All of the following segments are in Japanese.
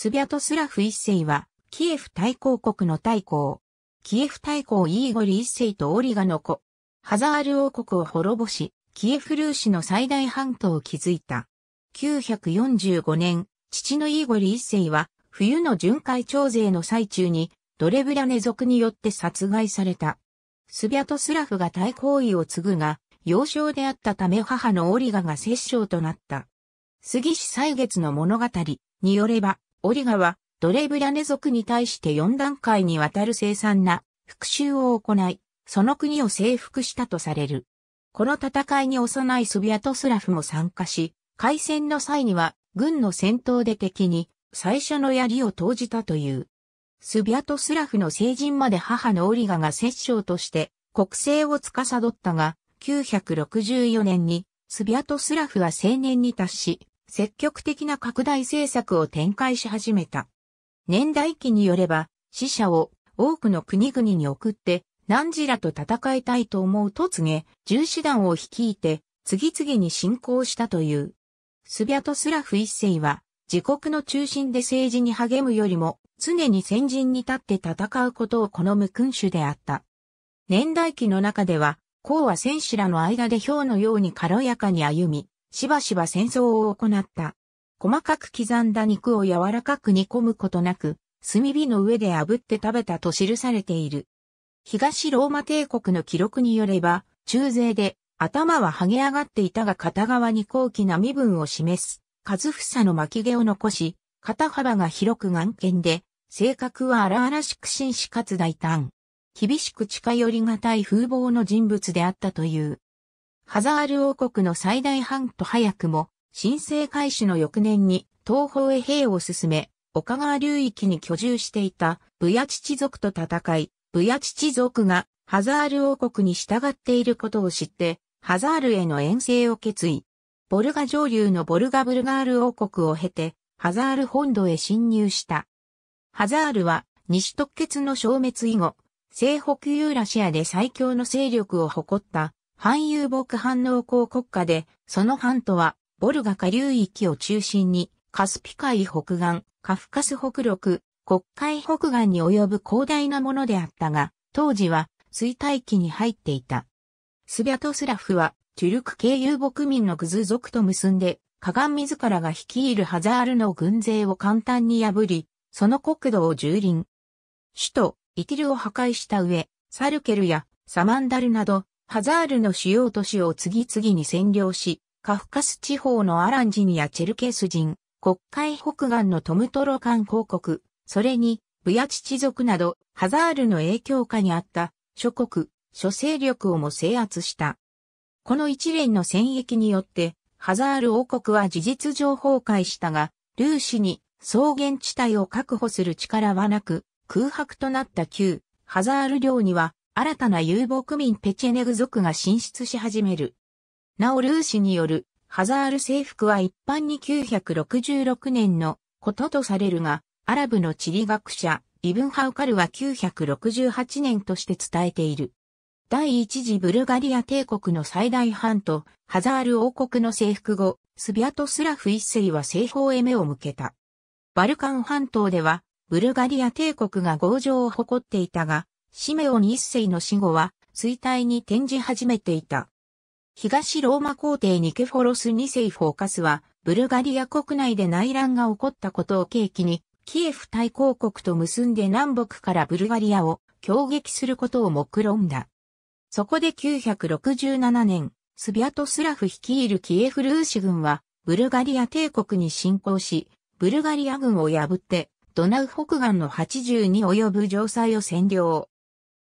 スビャトスラフ一世は、キエフ大公国の大公。キエフ大公イーゴリ一世とオリガの子。ハザール王国を滅ぼし、キエフルーシの最大半島を築いた。945年、父のイーゴリ一世は、冬の巡回徴税の最中に、ドレブラネ族によって殺害された。スビャトスラフが大公位を継ぐが、幼少であったため母のオリガが摂政となった。杉氏歳月の物語によれば、オリガはドレブリャネ族に対して4段階にわたる生産な復讐を行い、その国を征服したとされる。この戦いに幼いスビアトスラフも参加し、海戦の際には軍の戦闘で敵に最初の槍を投じたという。スビアトスラフの成人まで母のオリガが摂政として国政を司ったが、964年にスビアトスラフは青年に達し、積極的な拡大政策を展開し始めた。年代記によれば、死者を多くの国々に送って、何時らと戦いたいと思うと告げ、重四団を率いて、次々に侵攻したという。スビャトスラフ一世は、自国の中心で政治に励むよりも、常に先陣に立って戦うことを好む君主であった。年代記の中では、公は戦士らの間で氷のように軽やかに歩み、しばしば戦争を行った。細かく刻んだ肉を柔らかく煮込むことなく、炭火の上で炙って食べたと記されている。東ローマ帝国の記録によれば、中勢で頭は剥げ上がっていたが片側に高貴な身分を示す、数房の巻毛を残し、肩幅が広く眼見で、性格は荒々しく紳士かつ大胆。厳しく近寄りがたい風貌の人物であったという。ハザール王国の最大藩と早くも、申請開始の翌年に東方へ兵を進め、岡川流域に居住していたブヤチチ族と戦い、ブヤチチ族がハザール王国に従っていることを知って、ハザールへの遠征を決意。ボルガ上流のボルガブルガール王国を経て、ハザール本土へ侵入した。ハザールは西突決の消滅以後、西北ユーラシアで最強の勢力を誇った反遊牧反農耕国家で、その反とは、ボルガ下流域を中心に、カスピ海北岸、カフカス北陸、国海北岸に及ぶ広大なものであったが、当時は衰退期に入っていた。スビャトスラフは、チュルク系遊牧民のグズ族と結んで、カガン自らが率いるハザールの軍勢を簡単に破り、その国土を蹂躙。首都、イティルを破壊した上、サルケルやサマンダルなど、ハザールの主要都市を次々に占領し、カフカス地方のアランジニやチェルケス人、国会北岸のトムトロカン公国、それに、ブヤチチ族など、ハザールの影響下にあった、諸国、諸勢力をも制圧した。この一連の戦役によって、ハザール王国は事実上崩壊したが、ルーシに草原地帯を確保する力はなく、空白となった旧、ハザール領には、新たな遊牧民ペチェネグ族が進出し始める。なおルー氏によるハザール征服は一般に966年のこととされるが、アラブの地理学者、イブン・ハウカルは968年として伝えている。第一次ブルガリア帝国の最大半とハザール王国の征服後、スビアトスラフ一世は西方へ目を向けた。バルカン半島では、ブルガリア帝国が強情を誇っていたが、シメオン一世の死後は、衰退に転じ始めていた。東ローマ皇帝ニケフォロス二世フォーカスは、ブルガリア国内で内乱が起こったことを契機に、キエフ大公国と結んで南北からブルガリアを攻撃することを目論んだ。そこで967年、スビアトスラフ率いるキエフルーシ軍は、ブルガリア帝国に侵攻し、ブルガリア軍を破って、ドナウ北岸の82及ぶ城塞を占領。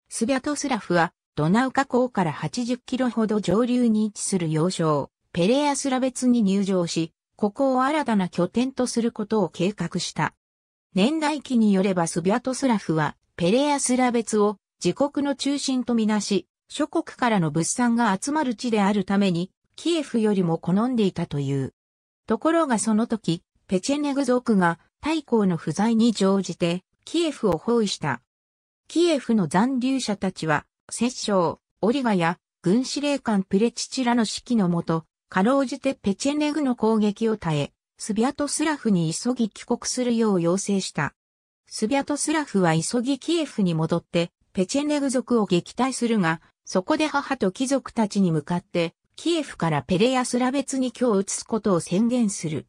スビャトスラフは、ドナウカ港から80キロほど上流に位置する要衝、ペレアスラ別に入場し、ここを新たな拠点とすることを計画した。年代記によればスビャトスラフは、ペレアスラ別を自国の中心とみなし、諸国からの物産が集まる地であるために、キエフよりも好んでいたという。ところがその時、ペチェネグ族が太閤の不在に乗じて、キエフを包囲した。キエフの残留者たちは、摂政、オリガや軍司令官プレチチラの指揮のもと、かろうじてペチェネグの攻撃を耐え、スビャトスラフに急ぎ帰国するよう要請した。スビャトスラフは急ぎキエフに戻って、ペチェネグ族を撃退するが、そこで母と貴族たちに向かって、キエフからペレやスラ別に今日移すことを宣言する。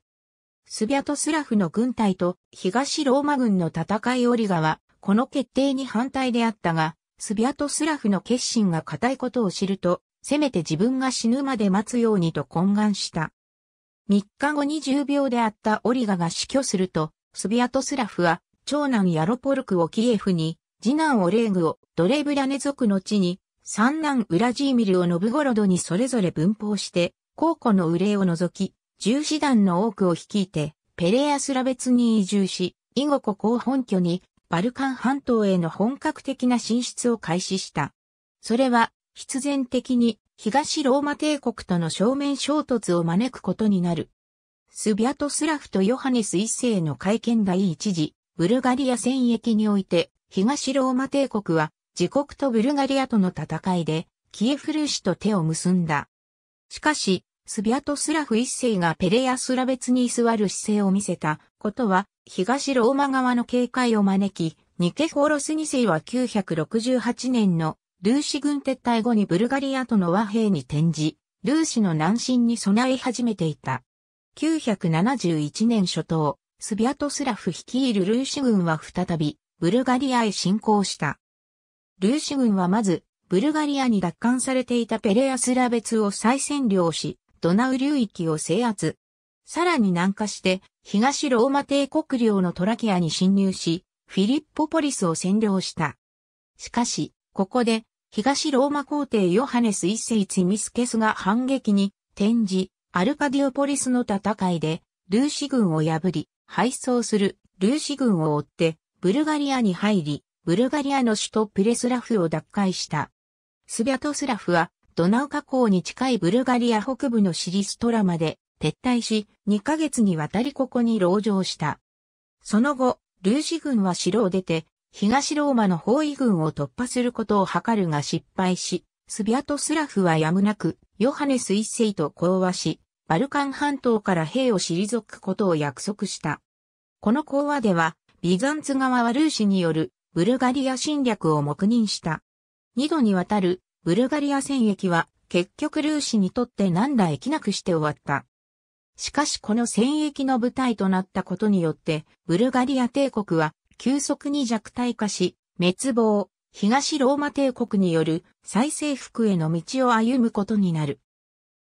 スビャトスラフの軍隊と東ローマ軍の戦いオリガはこの決定に反対であったが、スビアトスラフの決心が固いことを知ると、せめて自分が死ぬまで待つようにと懇願した。3日後に重病であったオリガが死去すると、スビアトスラフは、長男ヤロポルクをキエフに、次男オレーグをドレブラネ族の地に、三男ウラジーミルをノブゴロドにそれぞれ分封して、高校の憂いを除き、十四団の多くを率いて、ペレアスラ別に移住し、イゴ国を本拠に、バルカン半島への本格的な進出を開始した。それは、必然的に東ローマ帝国との正面衝突を招くことになる。スビアトスラフとヨハネス一世の会見第一次、ブルガリア戦役において、東ローマ帝国は自国とブルガリアとの戦いで、キエフルシと手を結んだ。しかし、スビアトスラフ一世がペレアスラ別に居座る姿勢を見せたことは、東ローマ側の警戒を招き、ニケフォロス2世は968年のルーシ軍撤退後にブルガリアとの和平に転じ、ルーシの南進に備え始めていた。971年初頭、スビアトスラフ率いるルーシ軍は再び、ブルガリアへ侵攻した。ルーシ軍はまず、ブルガリアに奪還されていたペレアスラ別を再占領し、ドナウ流域を制圧。さらに南下して、東ローマ帝国領のトラキアに侵入し、フィリッポポリスを占領した。しかし、ここで、東ローマ皇帝ヨハネス一世ツミスケスが反撃に転じ、アルカディオポリスの戦いで、ルーシ軍を破り、敗走するルーシ軍を追って、ブルガリアに入り、ブルガリアの首都プレスラフを奪回した。スビャトスラフは、ドナウカ港に近いブルガリア北部のシリストラまで撤退し、2ヶ月にわたりここに籠城した。その後、ルーシ軍は城を出て、東ローマの包囲軍を突破することを図るが失敗し、スビアトスラフはやむなく、ヨハネス一世と講和し、バルカン半島から兵を退くことを約束した。この講和では、ビザンツ側はルーシによるブルガリア侵略を黙認した。二度にわたるブルガリア戦役は結局ルーシにとって何ら益なくして終わった。しかしこの戦役の舞台となったことによって、ブルガリア帝国は急速に弱体化し、滅亡、東ローマ帝国による再征服への道を歩むことになる。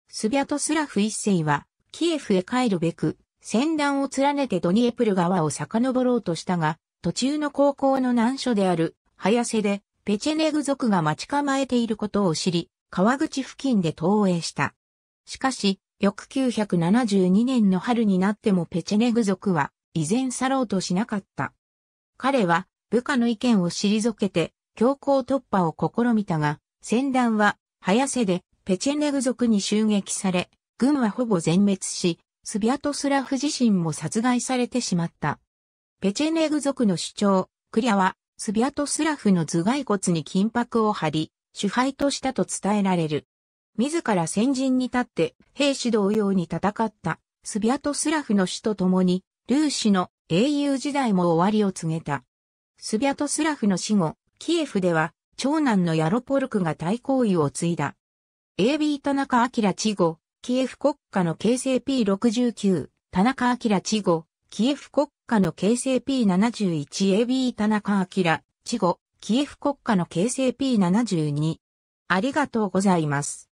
スビャトスラフ一世は、キエフへ帰るべく、戦乱を連ねてドニエプル川を遡ろうとしたが、途中の高校の難所である、早瀬で、ペチェネグ族が待ち構えていることを知り、川口付近で投影した。しかし、翌972年の春になってもペチェネグ族は依然去ろうとしなかった。彼は部下の意見を退けて強行突破を試みたが、戦団は早瀬でペチェネグ族に襲撃され、軍はほぼ全滅し、スビアトスラフ自身も殺害されてしまった。ペチェネグ族の主張、クリアは、スビアトスラフの頭蓋骨に金箔を貼り、主敗としたと伝えられる。自ら先陣に立って兵士同様に戦ったスビアトスラフの死と共にルーシの英雄時代も終わりを告げた。スビアトスラフの死後、キエフでは長男のヤロポルクが大行為を継いだ。AB 田中明知後、キエフ国家の形成 P69、田中明知後、キエフ国家の形成 P71AB 田中明知後、キエフ国家の形成 P72。ありがとうございます。